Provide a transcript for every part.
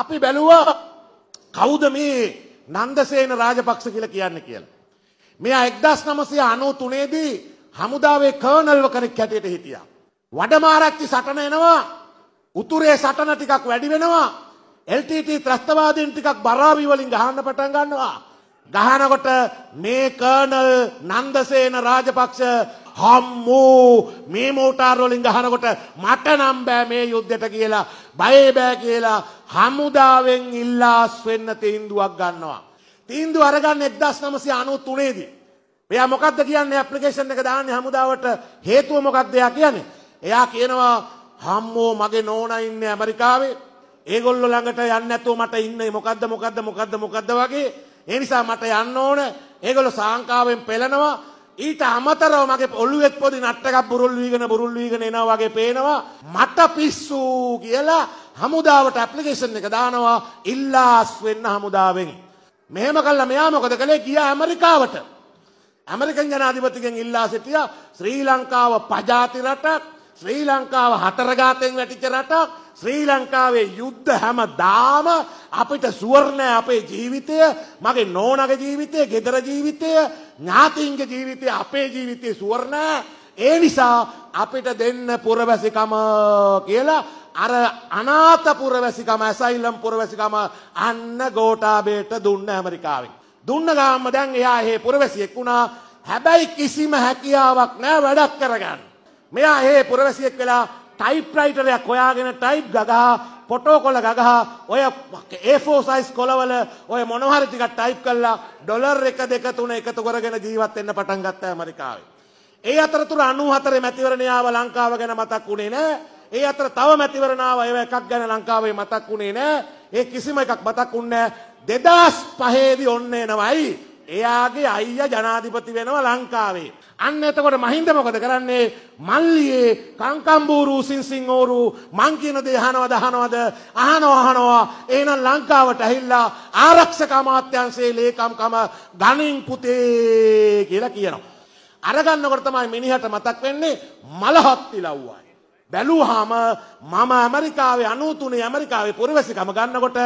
අපි බැලුවා කවුද මේ නන්දසේන රාජපක්ෂ කියලා කියන්න කියලා. මෙයා එක්දස් නමසය අනෝ තුනේදී හමුදාවේ කර්නල්ව කෙනෙක් හැටියට හිටියා. වඩමාරච්චි සටන එනවා උතුරේ සටන ටිකක් වැඩි වෙනවා LTT ත්‍රස්තවාදීන් ටිකක් බරාවි වලින් ගහන්න පටන් ගන්නවා. ගහනකොට මේ කර්නල් නන්දසේන රාජපක්ෂ හම්මෝ මේ මෝටාර් වලින් ගහනකොට මට නම් බෑ මේ යුද්ධයට කියලා බය බෑ කියලා හමුදාවෙන් ඉල්ලාස් වෙන්න තීන්දුවක් ගන්නවා. තීන්දුව අරගන්න 1993 දී. එයා මොකද්ද කියන්නේ ඇප්ලිකේෂන් එක දාන්නේ හමුදාවට හේතුව මොකක්ද එයා කියන්නේ? එයා කියනවා හම්මෝ මගේ නෝනා ඉන්නේ ඇමරිකාවේ. ඒගොල්ලෝ ළඟට යන්න නැතුව මට ඉන්නේ මොකද්ද මොකද්ද මොකද්ද මොකද්ද වගේ. ඒ නිසා මට යන්න ඕන. ඒගොල්ලෝ සාංකාවෙන් පෙළනවා. ඊට අමතරව මගේ ඔළුවෙත් පොඩි නට්ටකක් බුරුල් වීගෙන බුරුල් වීගෙන එනවා වගේ පේනවා. මට පිස්සු කියලා හමුදාවට ඇප්ලිකේෂන් එක දානවා ඉල්ලාස් වෙන්න හමුදාවෙන්. මෙහෙම කල්ලා මෙයා මොකද කළේ කිය ඇමරිකාවට. ඇමරිකන් ජනාධිපතිගෙන් ඉල්ලා සිටිය ශ්‍රී ලංකාව පජාති රටක් ශ්‍රී ලංකාව හතරගාතෙන් වැටිච රටක් ශ්‍රී ලංකාවේ යුද්ධ හැම දාම අපිට සුවර්ණය අපේ ජීවිතය මගේ නෝනගේ ජීවිතය ගෙදර ජීවිතය ඥාතින්ගේ ජීවිතය අපේ ජීවිතය සුවර්ණය ඒ නිසා අපිට දෙන්න පුරවැසිකම කියලා අර අනාතපුර වැසිකම ඇසයිල්ලම් පුරවැසිකම අන්න ගෝටාබේට දුන්න ඇමරිකාවෙන්. දුන්න ගාම්ම දැන් එයා ඒ පුරවැසියෙක් වුණා හැබැයි කිසිම හැකියාවක් නෑ වැඩක් කරගන්න. මෙයා ඒ පුරවැසියෙක් වෙලා ටයිප්‍රයිටරයක් ඔයාගෙන ටයිප් ගගහා පොටෝ කොල ගගහා ඔය ඒෆෝ සයිස් කොලවල ඔය මොනවහරිතික ටයිප් කල්ලා ඩොලර් එක දෙක තුන එකතු කරගෙන ජීවත් එන්න පටන් ගත්ත ඇමරිකාවේ. ඒ අතරතුර අනුහතර මැතිවරණයාව ලංකාව ගැන මතක් වුණේ නෑ ඒ අතර තව මැතිවරණාව ඒව එකක් ගැන ලංකාවේ මතක් වුණේ නෑ. ඒ කිසිම එකක් මතක් වුණේ නෑ. 2005 ඔන්න එනවයි. එයාගේ අයියා ජනාධිපති වෙනවා ලංකාවේ. අන්න එතකොට මහින්ද මොකද කරන්නේ මල්ලියේ කංකම්බූරු සින්සිං ඕරු මං කියන දේ අහනවද අහනවද අහනවා අහනවා එහෙනම් ලංකාවට ඇහිලා ආරක්ෂක අමාත්‍යාංශයේ ලේකම්කම ගණින් පුතේ කියලා කියනවා අරගන්නකොට තමයි මිනිහට මතක් වෙන්නේ මලහත් ඉලව්වයි බැලූහම මම ඇමරිකාවේ අනූතුනේ ඇමරිකාවේ පුරවැසිකම ගන්නකොට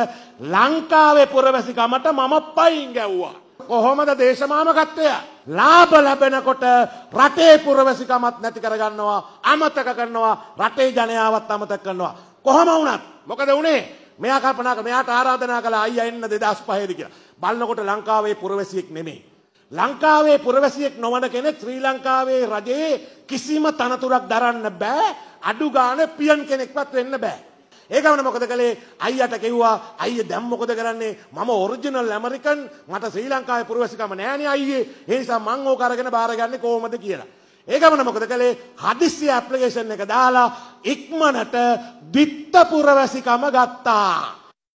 ලංකාවේ පුරවැසිකමට මම පයින් ගැව්වා. කොහොමද දේශමානකත්වය? ලාභ ලැබෙනකොට රටේ පුරවැසිකමත් නැති කරගන්නවා, අමතක කරනවා, රටේ ජනයාවත් අමතක කරනවා. කොහොම වුණත් මොකද වුණේ? මෙයා කල්පනා කළා මෙයාට ආරාධනා කළා අයියා එන්න 2005 දී කියලා. බලනකොට ලංකාවේ පුරවැසියෙක් නෙමෙයි. ලංකාවේ පුරවැසියෙක් නොවන කෙනෙක් ශ්‍රී ලංකාවේ රජයේ කිසිම තනතුරක් දරන්න බෑ. අඩු ගාන පියන් කෙනෙක්වත් වෙන්න බෑ. ඒකමන මොකද කළේ අයියට කිව්වා අයිය දැන් මොකද කරන්නේ මම ඔරිජිනල් ඇමරිකන් මට ශ්‍රී ලංකාවේ පුරවැසිකම නෑනේ අයියේ ඒ නිසා මං ඕක අරගෙන බාරගන්නේ කොහොමද කියලා. ඒකමන මොකද කළේ හදිස්සි ඇප්ලිකේෂන් එක දාලා ඉක්මනට විත්ත පුරවැසිකම ගත්තා.